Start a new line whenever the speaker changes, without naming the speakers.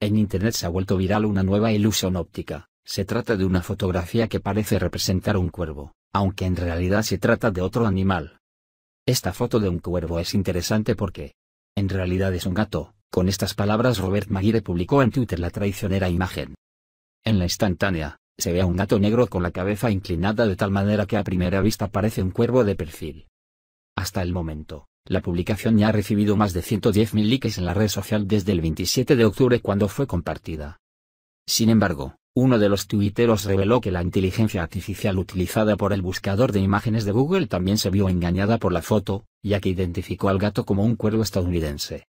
En Internet se ha vuelto viral una nueva ilusión óptica. Se trata de una fotografía que parece representar un cuervo, aunque en realidad se trata de otro animal. Esta foto de un cuervo es interesante porque, en realidad es un gato, con estas palabras Robert Maguire publicó en Twitter la traicionera imagen. En la instantánea, se ve a un gato negro con la cabeza inclinada de tal manera que a primera vista parece un cuervo de perfil. Hasta el momento, la publicación ya ha recibido más de 110.000 likes en la red social desde el 27 de octubre cuando fue compartida. Sin embargo, uno de los tuiteros reveló que la inteligencia artificial utilizada por el buscador de imágenes de Google también se vio engañada por la foto, ya que identificó al gato como un cuervo estadounidense.